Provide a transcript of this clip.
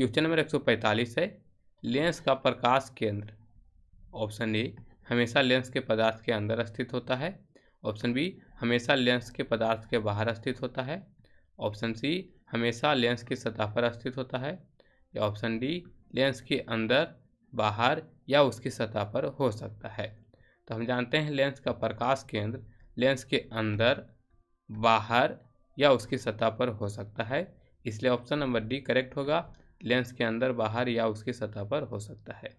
question number 145 है lens का प्रकाश केंद्र ऑप्शन ए हमेशा लेंस के पदार्थ के अंदर स्थित होता है ऑप्शन बी हमेशा लेंस के पदार्थ के बाहर स्थित होता है ऑप्शन सी हमेशा लेंस की सतह पर स्थित होता है या ऑप्शन डी लेंस के अंदर बाहर या उसकी सतह पर हो सकता है तो हम जानते हैं लेंस का प्रकाश केंद्र लेंस के अंदर बाहर या उसकी सतह पर हो सकता है इसलिए ऑप्शन नंबर डी करेक्ट होगा लेंस के अंदर बाहर या उसकी सतह पर हो सकता है